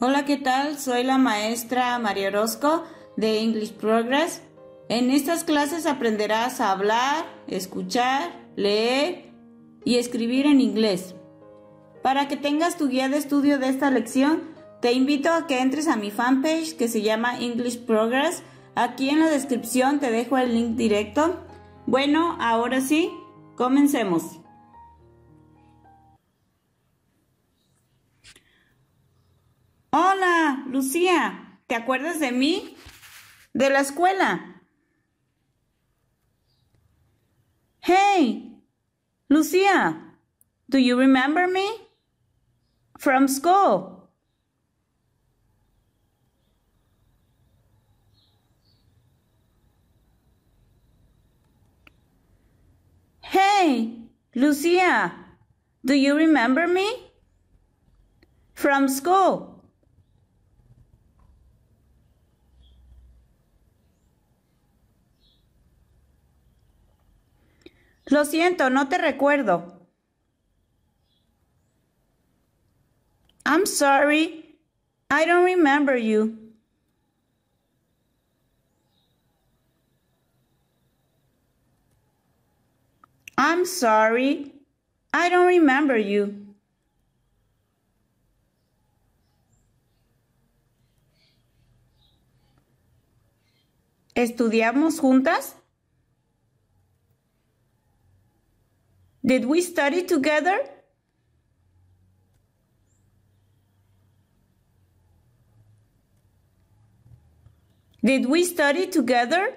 Hola, ¿qué tal? Soy la maestra María Orozco de English Progress. En estas clases aprenderás a hablar, escuchar, leer y escribir en inglés. Para que tengas tu guía de estudio de esta lección, te invito a que entres a mi fanpage que se llama English Progress. Aquí en la descripción te dejo el link directo. Bueno, ahora sí, comencemos. Lucía, ¿te acuerdas de mí? De la escuela. Hey, Lucia, do you remember me? From school. Hey, Lucia, do you remember me? From school. Lo siento, no te recuerdo. I'm sorry, I don't remember you. I'm sorry, I don't remember you. ¿Estudiamos juntas? Did we study together? Did we study together?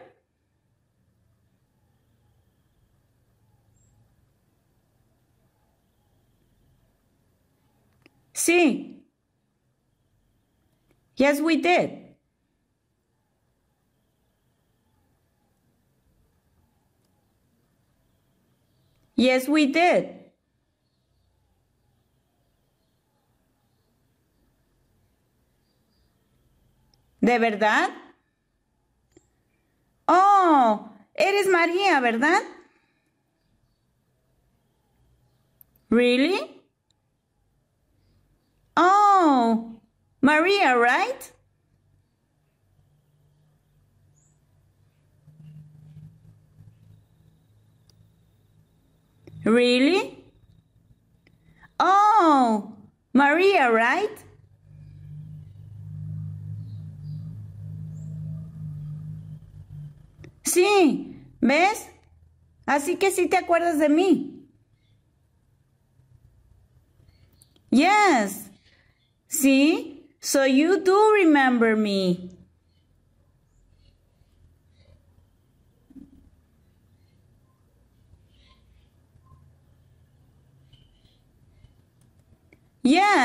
Sí. Yes, we did. Yes, we did. ¿De verdad? Oh, eres María, ¿verdad? Really? Oh, Maria, right? Really? Oh, Maria, right? Sí, ¿ves? Así que sí te acuerdas de mí. Yes. See? So you do remember me.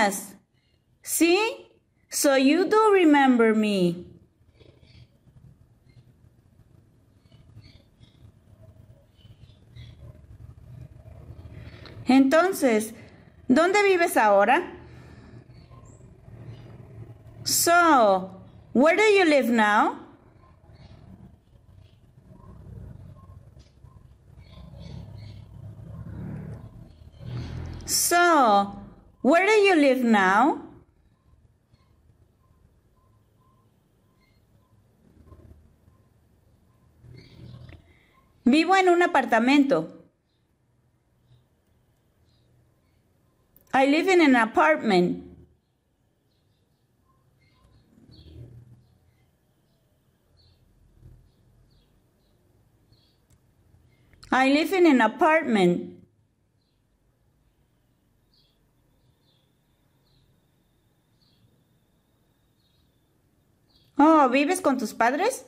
Yes. See? So you do remember me. Entonces, ¿dónde vives ahora? So, where do you live now? So, where do you live now? Vivo en un apartamento. I live in an apartment. I live in an apartment. Oh, ¿vives con tus padres?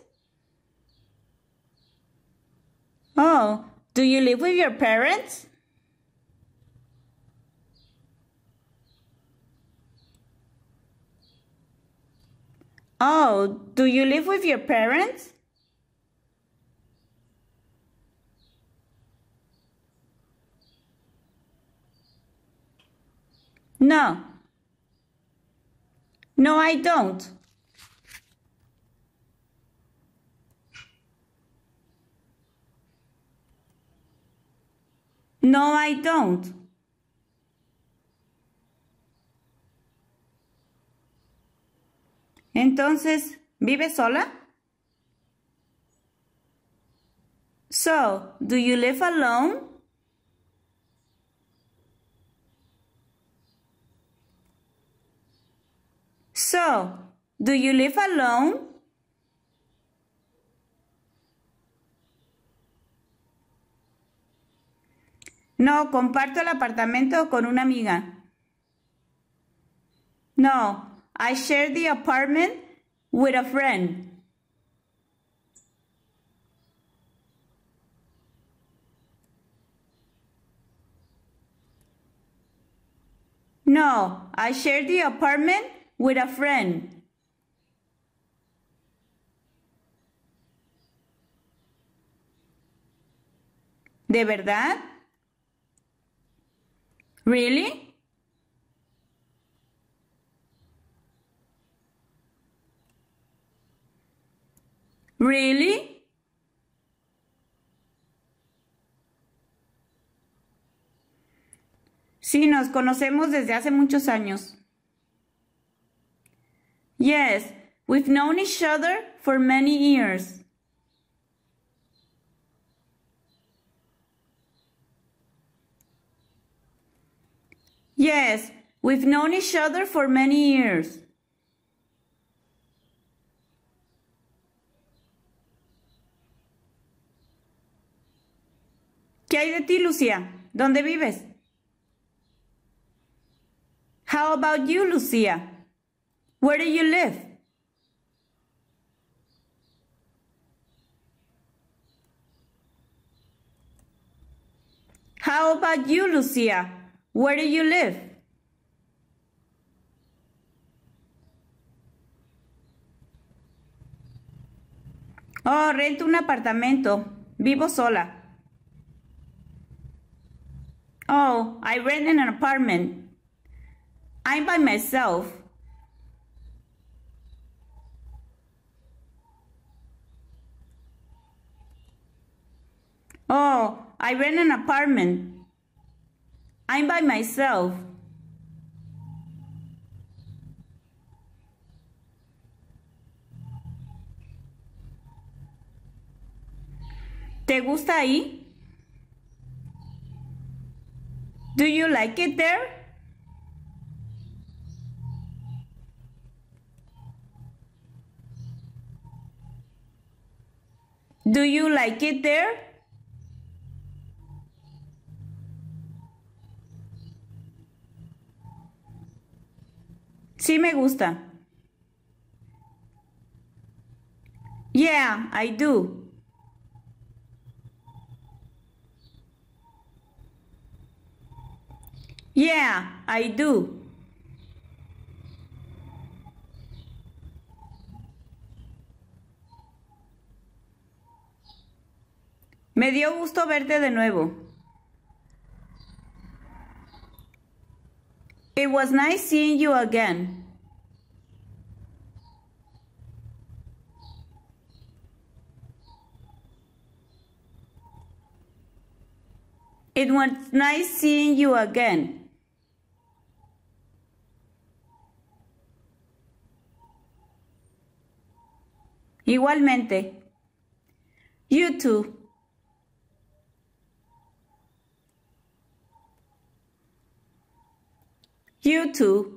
Oh, do you live with your parents? Oh, do you live with your parents? No. No, I don't. No, I don't. Entonces, ¿vive sola? So, do you live alone? So, do you live alone? No, comparto el apartamento con una amiga. No, I share the apartment with a friend. No, I share the apartment with a friend. ¿De verdad? Really? Really? Sí, nos conocemos desde hace muchos años. Yes, we've known each other for many years. Yes, we've known each other for many years. ¿Qué hay de ti, Lucía? ¿Dónde vives? How about you, Lucia? Where do you live? How about you, Lucia? Where do you live? Oh, rento un apartamento. Vivo sola. Oh, I rent an apartment. I'm by myself. Oh, I rent an apartment. I'm by myself. ¿Te gusta ahí? Do you like it there? Do you like it there? Sí me gusta. Yeah, I do. Yeah, I do. Me dio gusto verte de nuevo. It was nice seeing you again. It was nice seeing you again. Igualmente. You too. YouTube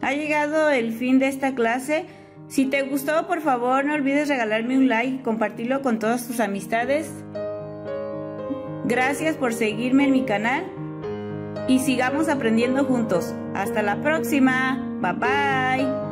Ha llegado el fin de esta clase. Si te gustó, por favor, no olvides regalarme un like compartirlo con todas tus amistades. Gracias por seguirme en mi canal y sigamos aprendiendo juntos. Hasta la próxima. Bye bye.